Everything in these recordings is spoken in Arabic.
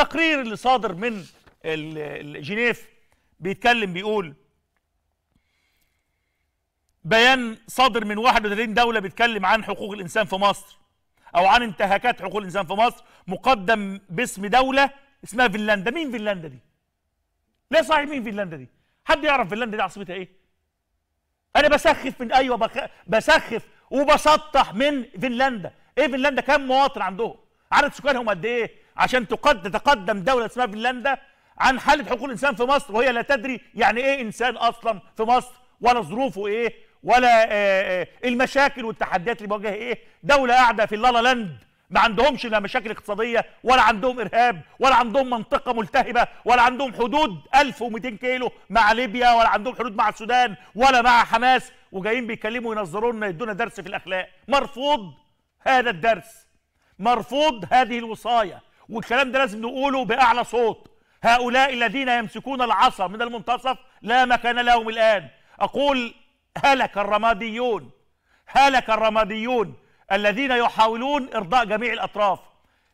التقرير اللي صادر من جنيف بيتكلم بيقول بيان صادر من 31 دولة بيتكلم عن حقوق الإنسان في مصر أو عن انتهاكات حقوق الإنسان في مصر مقدم باسم دولة اسمها فنلندا مين فنلندا دي؟ ليه صحيح مين فنلندا دي؟ حد يعرف فنلندا دي عاصمتها إيه؟ أنا بسخف من أيوه بخ... بسخف وبسطح من فنلندا إيه فنلندا كام مواطن عندهم؟ عدد سكانهم قد إيه؟ عشان تقد تتقدم دولة اسمها فنلندا عن حالة حقوق الإنسان في مصر وهي لا تدري يعني إيه إنسان أصلا في مصر ولا ظروفه إيه ولا آه المشاكل والتحديات اللي بيواجهها إيه دولة قاعدة في اللالا لاند ما عندهمش لا مشاكل اقتصادية ولا عندهم إرهاب ولا عندهم منطقة ملتهبة ولا عندهم حدود 1200 كيلو مع ليبيا ولا عندهم حدود مع السودان ولا مع حماس وجايين بيكلموا ينظرونا يدونا درس في الأخلاق مرفوض هذا الدرس مرفوض هذه الوصاية والكلام ده لازم نقوله باعلى صوت هؤلاء الذين يمسكون العصا من المنتصف لا مكان لهم الان اقول هلك الرماديون هلك الرماديون الذين يحاولون ارضاء جميع الاطراف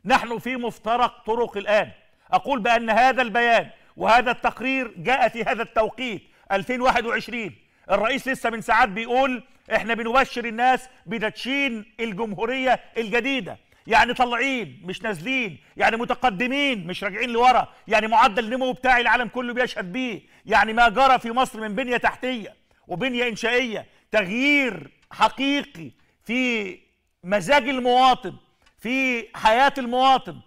نحن في مفترق طرق الان اقول بان هذا البيان وهذا التقرير جاء في هذا التوقيت 2021 الرئيس لسه من ساعات بيقول احنا بنبشر الناس بتدشين الجمهوريه الجديده يعني طالعين مش نازلين يعني متقدمين مش راجعين لورا يعني معدل النمو بتاعي العالم كله بيشهد بيه يعني ما جرى في مصر من بنية تحتية وبنية إنشائية تغيير حقيقي في مزاج المواطن في حياة المواطن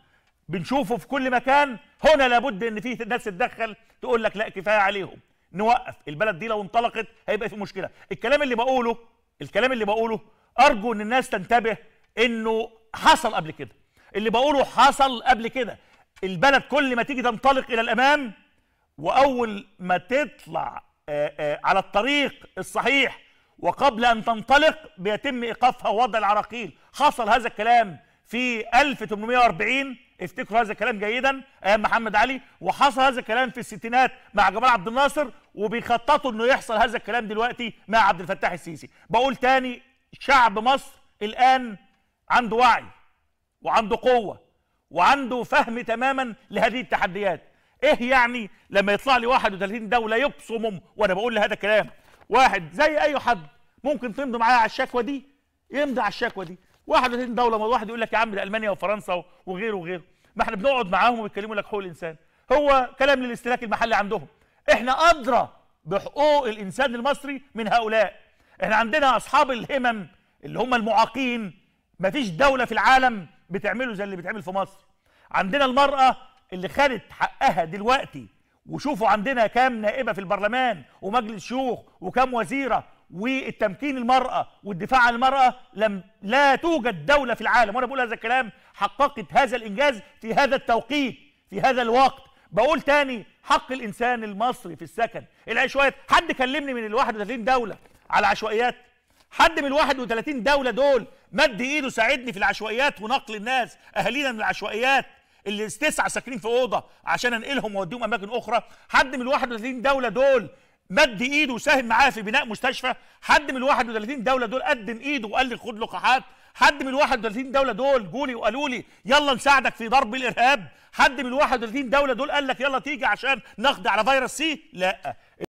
بنشوفه في كل مكان هنا لابد ان في ناس تتدخل تقول لك لا كفايه عليهم نوقف البلد دي لو انطلقت هيبقى في مشكله الكلام اللي بقوله الكلام اللي بقوله ارجو ان الناس تنتبه انه حصل قبل كده اللي بقوله حصل قبل كده البلد كل ما تيجي تنطلق الى الامام واول ما تطلع آآ آه، آآ آه، على الطريق الصحيح وقبل ان تنطلق بيتم ايقافها ووضع العراقيل حصل هذا الكلام في 1840 افتكروا هذا الكلام جيدا ايام محمد علي وحصل هذا الكلام في الستينات مع جمال عبد الناصر وبيخططوا انه يحصل هذا الكلام دلوقتي مع عبد الفتاح السيسي بقول تاني شعب مصر الان عنده وعي وعنده قوه وعنده فهم تماما لهذه التحديات ايه يعني لما يطلع لي 31 دوله يبصمهم وانا بقول لهذا الكلام واحد زي اي حد ممكن تمضي معايا على الشكوى دي يمضي على الشكوى دي 31 دوله ما واحد يقول لك يا عم ده المانيا وفرنسا وغيره وغيره ما احنا بنقعد معاهم وبيتكلموا لك حقوق الانسان هو كلام للاستهلاك المحلي عندهم احنا ادرى بحقوق الانسان المصري من هؤلاء احنا عندنا اصحاب الهمم اللي هم المعاقين مفيش دولة في العالم بتعمله زي اللي بيتعمل في مصر عندنا المرأة اللي خدت حقها دلوقتي وشوفوا عندنا كام نائبة في البرلمان ومجلس شيوخ وكام وزيرة والتمكين المرأة والدفاع عن المرأة لم لا توجد دولة في العالم وأنا بقول هذا الكلام حققت هذا الإنجاز في هذا التوقيت في هذا الوقت بقول تاني حق الإنسان المصري في السكن العشوائيات حد كلمني من ال 31 دولة على عشوائيات حد من ال 31 دولة دول مد ايده ساعدني في العشوائيات ونقل الناس اهالينا من العشوائيات اللي تسعه ساكنين في اوضه عشان انقلهم واوديهم اماكن اخرى حد من ال 31 دوله دول مد ايده وساهم معايا في بناء مستشفى حد من ال 31 دوله دول قدم ايده وقال لي خد لقاحات حد من ال 31 دوله دول جولي وقالوا لي يلا نساعدك في ضرب الارهاب حد من ال 31 دوله دول قال لك يلا تيجي عشان نقضي على فيروس سي لا